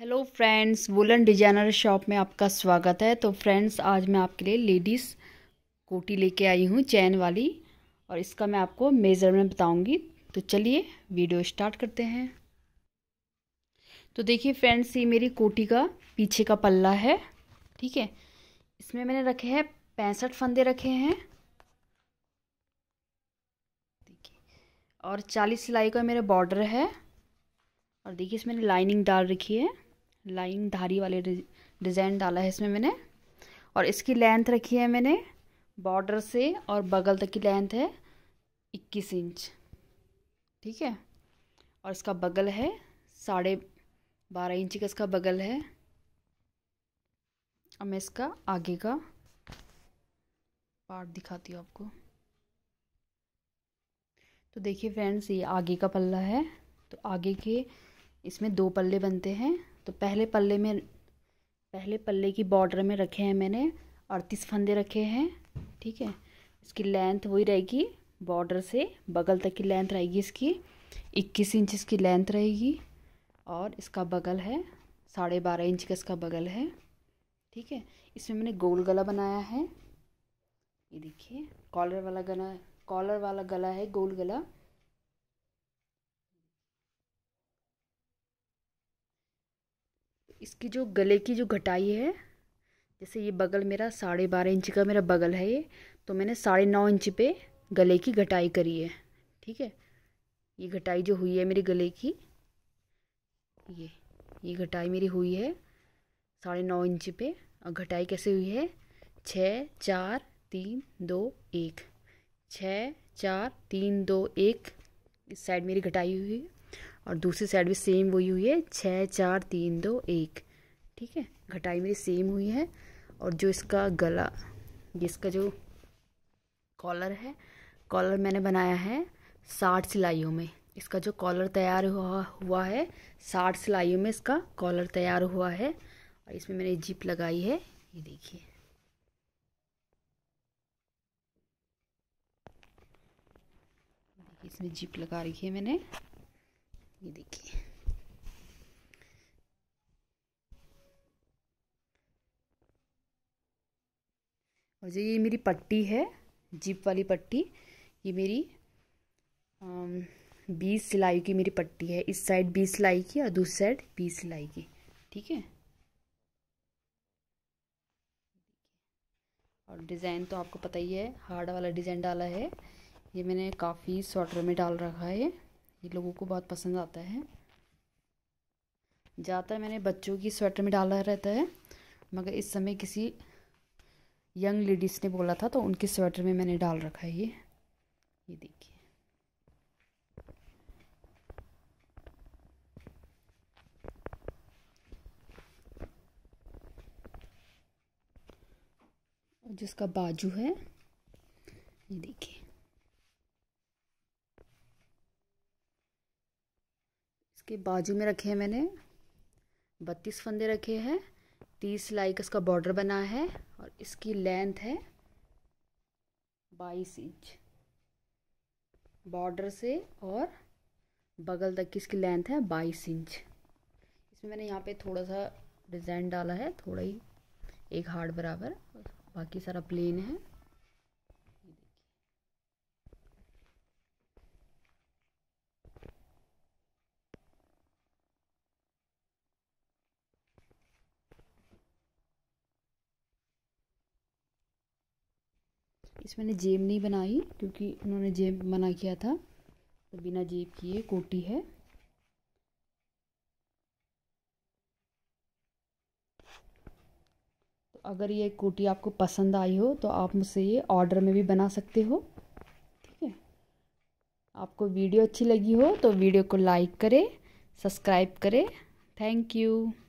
hello friends woollen designer shop में आपका स्वागत है तो फ्रेंड्स आज मैं आपके लिए लेडीज़ कोटी लेके आई हूँ चैन वाली और इसका मैं आपको मेज़रमेंट बताऊँगी तो चलिए वीडियो स्टार्ट करते हैं तो देखिए फ्रेंड्स ये मेरी कोटी का पीछे का पल्ला है ठीक है इसमें मैंने रखे हैं पैंसठ फंदे रखे हैं देखिए और चालीस सिलाई का मेरा बॉर्डर है और देखिए इसमें लाइनिंग डाल रखी है लाइन धारी वाले डिज़ाइन डाला है इसमें मैंने और इसकी लेंथ रखी है मैंने बॉर्डर से और बगल तक की लेंथ है इक्कीस इंच ठीक है और इसका बगल है साढ़े बारह इंच का इसका बगल है अब मैं इसका आगे का पार्ट दिखाती हूँ आपको तो देखिए फ्रेंड्स ये आगे का पल्ला है तो आगे के इसमें दो पल्ले बनते हैं तो पहले पल्ले में पहले पल्ले की बॉर्डर में रखे हैं मैंने अड़तीस फंदे रखे हैं ठीक है इसकी लेंथ वही रहेगी बॉर्डर से बगल तक की लेंथ रहेगी इसकी इक्कीस इंच इसकी लेंथ रहेगी और इसका बगल है साढ़े बारह इंच का इसका बगल है ठीक है इसमें मैंने गोल गला बनाया है ये देखिए कॉलर वाला गला कॉलर वाला गला है गोल गला इसकी जो गले की जो घटाई है जैसे ये बगल मेरा साढ़े बारह इंच का मेरा बगल है ये तो मैंने साढ़े नौ इंच पे गले की घटाई करी है ठीक है ये घटाई जो हुई है मेरे गले की ये ये घटाई मेरी हुई है साढ़े नौ इंच पे और घटाई कैसे हुई है छः चार तीन दो एक छः चार तीन दो एक इस साइड मेरी घटाई हुई है और दूसरी साइड भी सेम वही हुई है छः चार तीन दो एक ठीक है घटाई मेरी सेम हुई है और जो इसका गला इसका जो कॉलर है कॉलर मैंने बनाया है साठ सिलाइयों में इसका जो कॉलर तैयार हुआ हुआ है साठ सिलाइयों में इसका कॉलर तैयार हुआ है और इसमें मैंने जिप लगाई है ये देखिए इसमें जिप लगा रखी है मैंने ये देखिए और जो ये मेरी पट्टी है जीप वाली पट्टी ये मेरी बीस सिलाई की मेरी पट्टी है इस साइड बीस सिलाई की और दूसरी साइड बीस सिलाई की ठीक है और डिज़ाइन तो आपको पता ही है हार्ड वाला डिज़ाइन डाला है ये मैंने काफ़ी स्वेटर में डाल रखा है ये लोगों को बहुत पसंद आता है ज़्यादातर मैंने बच्चों की स्वेटर में डाला रहता है मगर इस समय किसी यंग लेडीज़ ने बोला था तो उनके स्वेटर में मैंने डाल रखा है ये ये देखिए जिसका बाजू है ये देखिए इसके बाजू में रखे हैं मैंने बत्तीस फंदे रखे हैं तीस सिलाई का इसका बॉर्डर बना है और इसकी लेंथ है बाईस इंच बॉर्डर से और बगल तक की इसकी लेंथ है बाईस इंच इसमें मैंने यहाँ पे थोड़ा सा डिज़ाइन डाला है थोड़ा ही एक हार्ड बराबर बाकी सारा प्लेन है इस मैंने जेब नहीं बनाई क्योंकि उन्होंने जेब मना किया था तो बिना जेब किए कोटी है तो अगर ये कोटी आपको पसंद आई हो तो आप मुझसे ये ऑर्डर में भी बना सकते हो ठीक है आपको वीडियो अच्छी लगी हो तो वीडियो को लाइक करें सब्सक्राइब करें थैंक यू